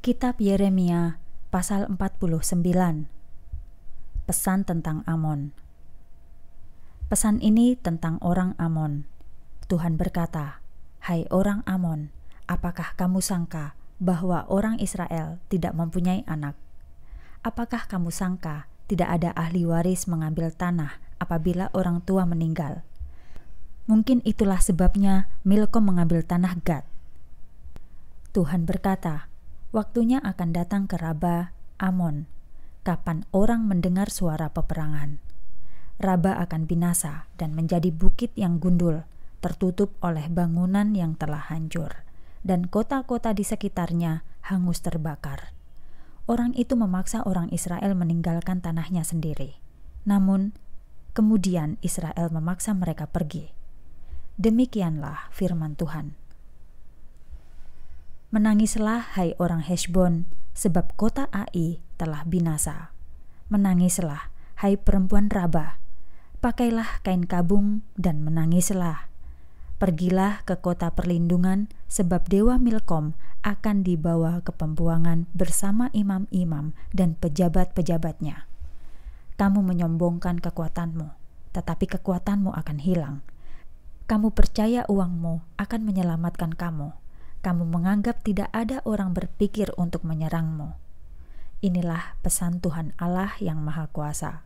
Kitab Yeremia pasal 49 Pesan tentang Amon Pesan ini tentang orang Amon. Tuhan berkata, "Hai orang Amon, apakah kamu sangka bahwa orang Israel tidak mempunyai anak? Apakah kamu sangka tidak ada ahli waris mengambil tanah apabila orang tua meninggal? Mungkin itulah sebabnya Milko mengambil tanah Gad." Tuhan berkata, waktunya akan datang ke Raba, Amon, kapan orang mendengar suara peperangan. Raba akan binasa dan menjadi bukit yang gundul, tertutup oleh bangunan yang telah hancur, dan kota-kota di sekitarnya hangus terbakar. Orang itu memaksa orang Israel meninggalkan tanahnya sendiri. Namun, kemudian Israel memaksa mereka pergi. Demikianlah firman Tuhan. Menangislah hai orang Heshbon, sebab kota Ai telah binasa. Menangislah hai perempuan Rabah, pakailah kain kabung dan menangislah. Pergilah ke kota perlindungan, sebab Dewa Milkom akan dibawa ke pembuangan bersama imam-imam dan pejabat-pejabatnya. Kamu menyombongkan kekuatanmu, tetapi kekuatanmu akan hilang. Kamu percaya uangmu akan menyelamatkan kamu, kamu menganggap tidak ada orang berpikir untuk menyerangmu. Inilah pesan Tuhan Allah yang Maha Kuasa.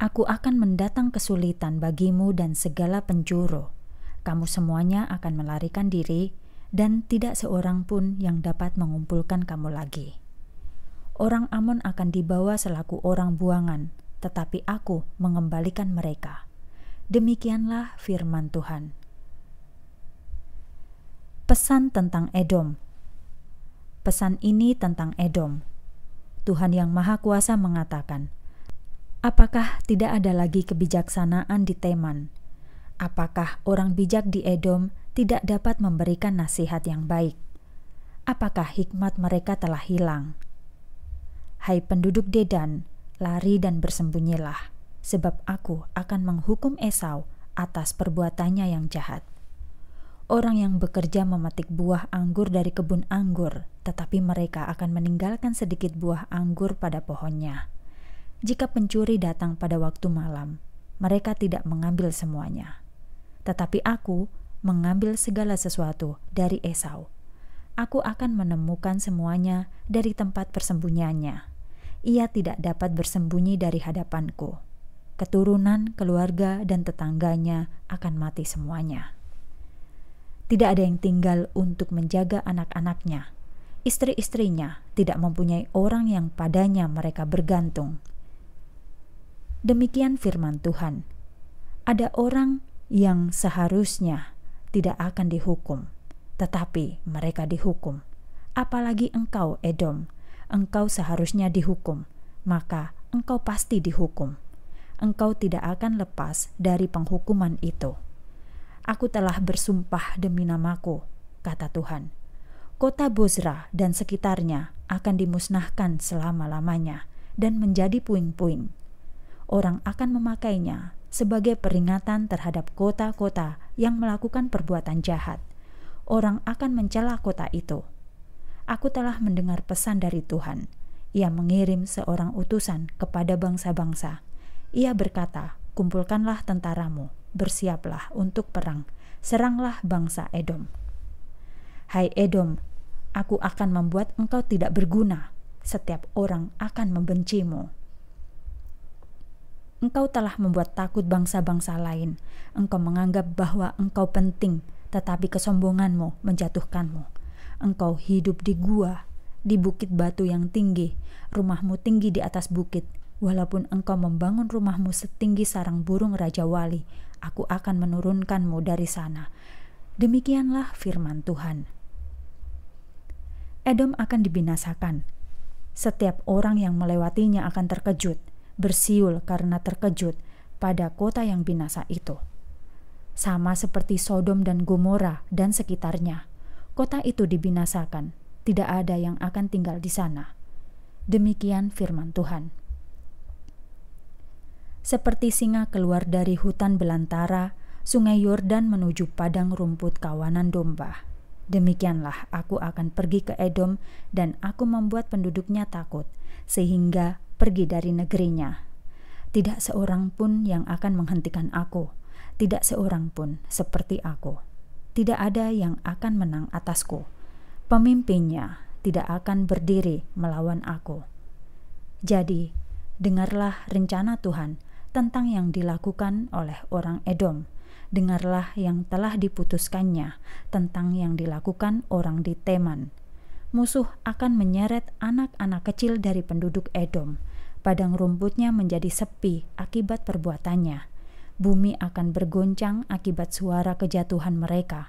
Aku akan mendatang kesulitan bagimu dan segala penjuru. Kamu semuanya akan melarikan diri, dan tidak seorang pun yang dapat mengumpulkan kamu lagi. Orang Amon akan dibawa selaku orang buangan, tetapi Aku mengembalikan mereka. Demikianlah firman Tuhan. Pesan tentang Edom. Pesan ini tentang Edom. Tuhan yang Maha Kuasa mengatakan, Apakah tidak ada lagi kebijaksanaan di Teman? Apakah orang bijak di Edom tidak dapat memberikan nasihat yang baik? Apakah hikmat mereka telah hilang? Hai penduduk Dedan, lari dan bersembunyilah, sebab aku akan menghukum Esau atas perbuatannya yang jahat orang yang bekerja memetik buah anggur dari kebun anggur, tetapi mereka akan meninggalkan sedikit buah anggur pada pohonnya. Jika pencuri datang pada waktu malam, mereka tidak mengambil semuanya. Tetapi aku mengambil segala sesuatu dari Esau. Aku akan menemukan semuanya dari tempat persembunyiannya. Ia tidak dapat bersembunyi dari hadapanku keturunan, keluarga, dan tetangganya akan mati semuanya tidak ada yang tinggal untuk menjaga anak-anaknya. Istri-istrinya tidak mempunyai orang yang padanya mereka bergantung. Demikian firman Tuhan. Ada orang yang seharusnya tidak akan dihukum, tetapi mereka dihukum. Apalagi engkau, Edom, engkau seharusnya dihukum, maka engkau pasti dihukum. Engkau tidak akan lepas dari penghukuman itu. Aku telah bersumpah demi namaku, kata Tuhan. Kota Bozra dan sekitarnya akan dimusnahkan selama-lamanya dan menjadi puing-puing. Orang akan memakainya sebagai peringatan terhadap kota-kota yang melakukan perbuatan jahat. Orang akan mencela kota itu. Aku telah mendengar pesan dari Tuhan. Ia mengirim seorang utusan kepada bangsa-bangsa. Ia berkata, Kumpulkanlah tentaramu, bersiaplah untuk perang, seranglah bangsa Edom. Hai Edom, aku akan membuat engkau tidak berguna, setiap orang akan membencimu. Engkau telah membuat takut bangsa-bangsa lain, engkau menganggap bahwa engkau penting, tetapi kesombonganmu menjatuhkanmu. Engkau hidup di gua, di bukit batu yang tinggi, rumahmu tinggi di atas bukit, Walaupun engkau membangun rumahmu setinggi sarang burung Raja Wali, aku akan menurunkanmu dari sana. Demikianlah firman Tuhan. Edom akan dibinasakan. Setiap orang yang melewatinya akan terkejut, bersiul karena terkejut pada kota yang binasa itu. Sama seperti Sodom dan Gomora dan sekitarnya, kota itu dibinasakan, tidak ada yang akan tinggal di sana. Demikian firman Tuhan seperti singa keluar dari hutan belantara, sungai Yordan menuju padang rumput kawanan domba. Demikianlah aku akan pergi ke Edom dan aku membuat penduduknya takut, sehingga pergi dari negerinya. Tidak seorang pun yang akan menghentikan aku, tidak seorang pun seperti aku. Tidak ada yang akan menang atasku. Pemimpinnya tidak akan berdiri melawan aku. Jadi, dengarlah rencana Tuhan tentang yang dilakukan oleh orang Edom. Dengarlah yang telah diputuskannya tentang yang dilakukan orang di Teman. Musuh akan menyeret anak-anak kecil dari penduduk Edom. Padang rumputnya menjadi sepi akibat perbuatannya. Bumi akan bergoncang akibat suara kejatuhan mereka.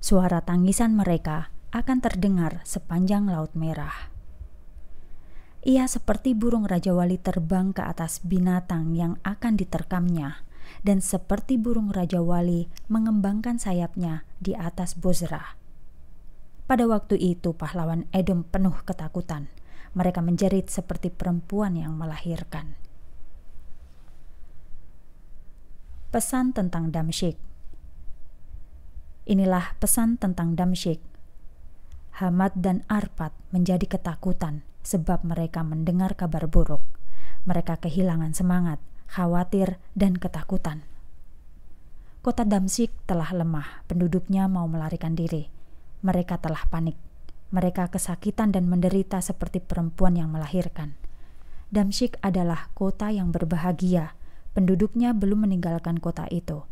Suara tangisan mereka akan terdengar sepanjang Laut Merah. Ia seperti burung raja wali terbang ke atas binatang yang akan diterkamnya, dan seperti burung raja wali mengembangkan sayapnya di atas Bozrah. Pada waktu itu pahlawan Edom penuh ketakutan. Mereka menjerit seperti perempuan yang melahirkan. Pesan tentang Damsyik Inilah pesan tentang Damsyik. Hamad dan Arpad menjadi ketakutan sebab mereka mendengar kabar buruk. Mereka kehilangan semangat, khawatir, dan ketakutan. Kota Damsik telah lemah, penduduknya mau melarikan diri. Mereka telah panik. Mereka kesakitan dan menderita seperti perempuan yang melahirkan. Damsik adalah kota yang berbahagia. Penduduknya belum meninggalkan kota itu.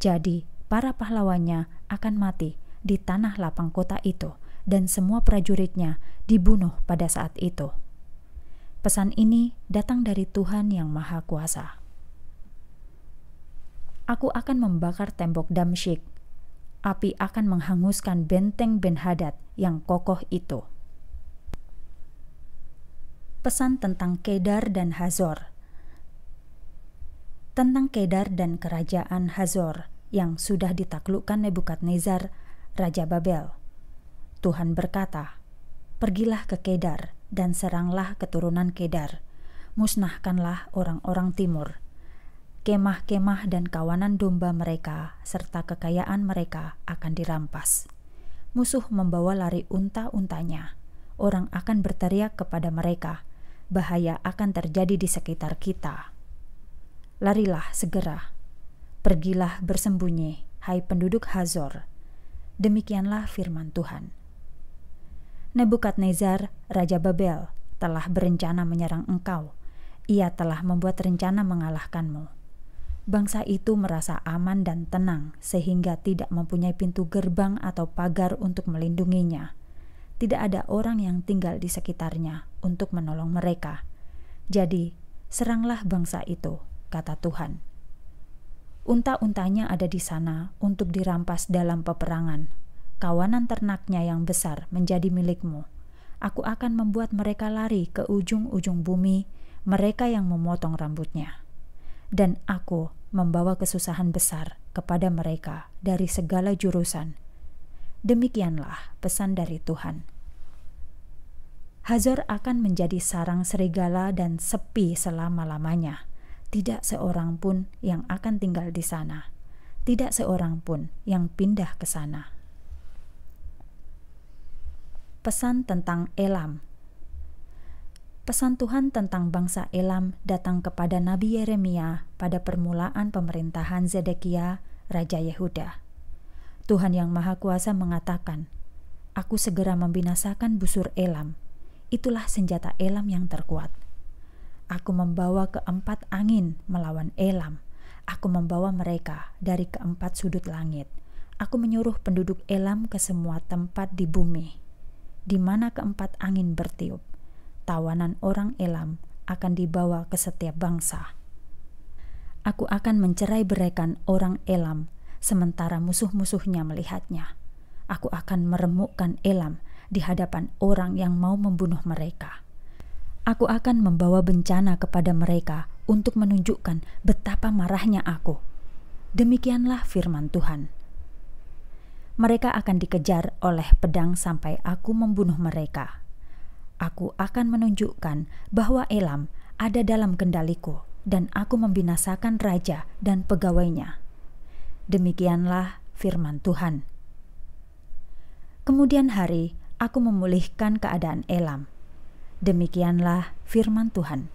Jadi, para pahlawannya akan mati di tanah lapang kota itu dan semua prajuritnya dibunuh pada saat itu. Pesan ini datang dari Tuhan Yang Maha Kuasa. Aku akan membakar tembok Damsyik. Api akan menghanguskan benteng Ben Hadad yang kokoh itu. Pesan tentang Kedar dan Hazor Tentang Kedar dan kerajaan Hazor yang sudah ditaklukkan Nebukadnezar, Raja Babel. Tuhan berkata, "Pergilah ke Kedar dan seranglah keturunan Kedar, musnahkanlah orang-orang timur, kemah-kemah dan kawanan domba mereka, serta kekayaan mereka akan dirampas. Musuh membawa lari unta-untanya, orang akan berteriak kepada mereka, bahaya akan terjadi di sekitar kita. Larilah segera, pergilah bersembunyi, hai penduduk Hazor." Demikianlah firman Tuhan. Nebukadnezar, Raja Babel, telah berencana menyerang engkau. Ia telah membuat rencana mengalahkanmu. Bangsa itu merasa aman dan tenang, sehingga tidak mempunyai pintu gerbang atau pagar untuk melindunginya. Tidak ada orang yang tinggal di sekitarnya untuk menolong mereka. Jadi, seranglah bangsa itu, kata Tuhan. Unta-untanya ada di sana untuk dirampas dalam peperangan, kawanan ternaknya yang besar menjadi milikmu. Aku akan membuat mereka lari ke ujung-ujung bumi, mereka yang memotong rambutnya. Dan aku membawa kesusahan besar kepada mereka dari segala jurusan. Demikianlah pesan dari Tuhan. Hazor akan menjadi sarang serigala dan sepi selama-lamanya. Tidak seorang pun yang akan tinggal di sana. Tidak seorang pun yang pindah ke sana. Pesan tentang Elam Pesan Tuhan tentang bangsa Elam datang kepada Nabi Yeremia pada permulaan pemerintahan Zedekia, Raja Yehuda. Tuhan Yang Maha Kuasa mengatakan, Aku segera membinasakan busur Elam. Itulah senjata Elam yang terkuat. Aku membawa keempat angin melawan Elam. Aku membawa mereka dari keempat sudut langit. Aku menyuruh penduduk Elam ke semua tempat di bumi di mana keempat angin bertiup. Tawanan orang Elam akan dibawa ke setiap bangsa. Aku akan mencerai beraikan orang Elam, sementara musuh-musuhnya melihatnya. Aku akan meremukkan Elam di hadapan orang yang mau membunuh mereka. Aku akan membawa bencana kepada mereka untuk menunjukkan betapa marahnya aku. Demikianlah firman Tuhan mereka akan dikejar oleh pedang sampai aku membunuh mereka. Aku akan menunjukkan bahwa Elam ada dalam kendaliku, dan aku membinasakan raja dan pegawainya. Demikianlah firman Tuhan. Kemudian hari, aku memulihkan keadaan Elam. Demikianlah firman Tuhan.